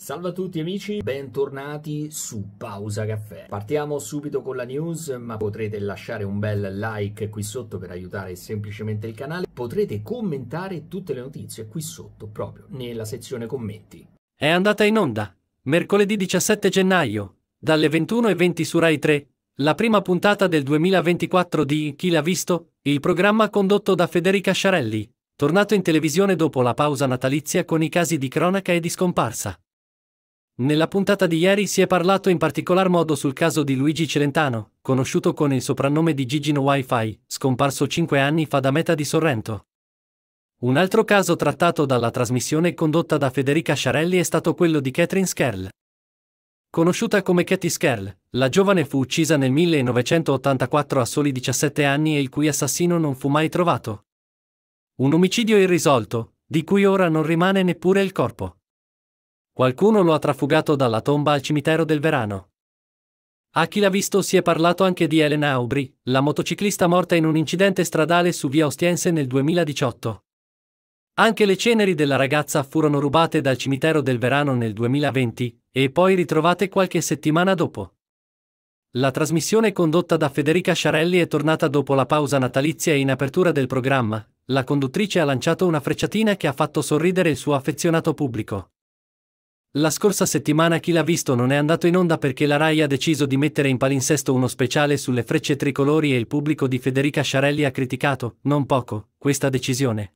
Salve a tutti amici, bentornati su Pausa Caffè. Partiamo subito con la news, ma potrete lasciare un bel like qui sotto per aiutare semplicemente il canale. Potrete commentare tutte le notizie qui sotto, proprio nella sezione commenti. È andata in onda, mercoledì 17 gennaio, dalle 21.20 su Rai 3, la prima puntata del 2024 di Chi l'ha visto, il programma condotto da Federica Sciarelli, tornato in televisione dopo la pausa natalizia con i casi di cronaca e di scomparsa. Nella puntata di ieri si è parlato in particolar modo sul caso di Luigi Celentano, conosciuto con il soprannome di Gigino Wi-Fi, scomparso cinque anni fa da Meta di Sorrento. Un altro caso trattato dalla trasmissione condotta da Federica Sciarelli è stato quello di Catherine Skerl. Conosciuta come Katie Skerl, la giovane fu uccisa nel 1984 a soli 17 anni e il cui assassino non fu mai trovato. Un omicidio irrisolto, di cui ora non rimane neppure il corpo. Qualcuno lo ha trafugato dalla tomba al cimitero del Verano. A chi l'ha visto si è parlato anche di Elena Aubry, la motociclista morta in un incidente stradale su via Ostiense nel 2018. Anche le ceneri della ragazza furono rubate dal cimitero del Verano nel 2020 e poi ritrovate qualche settimana dopo. La trasmissione condotta da Federica Sciarelli è tornata dopo la pausa natalizia e in apertura del programma, la conduttrice ha lanciato una frecciatina che ha fatto sorridere il suo affezionato pubblico. La scorsa settimana chi l'ha visto non è andato in onda perché la RAI ha deciso di mettere in palinsesto uno speciale sulle frecce tricolori e il pubblico di Federica Sciarelli ha criticato, non poco, questa decisione.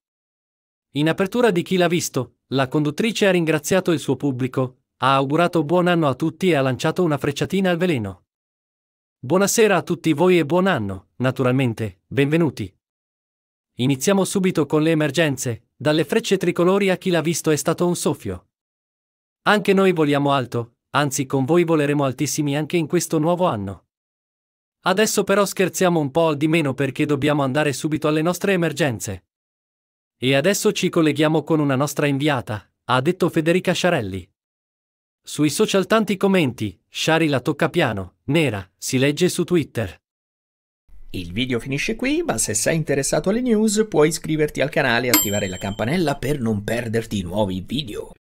In apertura di chi l'ha visto, la conduttrice ha ringraziato il suo pubblico, ha augurato buon anno a tutti e ha lanciato una frecciatina al veleno. Buonasera a tutti voi e buon anno, naturalmente, benvenuti. Iniziamo subito con le emergenze, dalle frecce tricolori a chi l'ha visto è stato un soffio. Anche noi voliamo alto, anzi con voi voleremo altissimi anche in questo nuovo anno. Adesso però scherziamo un po' al di meno perché dobbiamo andare subito alle nostre emergenze. E adesso ci colleghiamo con una nostra inviata, ha detto Federica Sciarelli. Sui social tanti commenti, Shari la tocca piano, nera, si legge su Twitter. Il video finisce qui, ma se sei interessato alle news puoi iscriverti al canale e attivare la campanella per non perderti i nuovi video.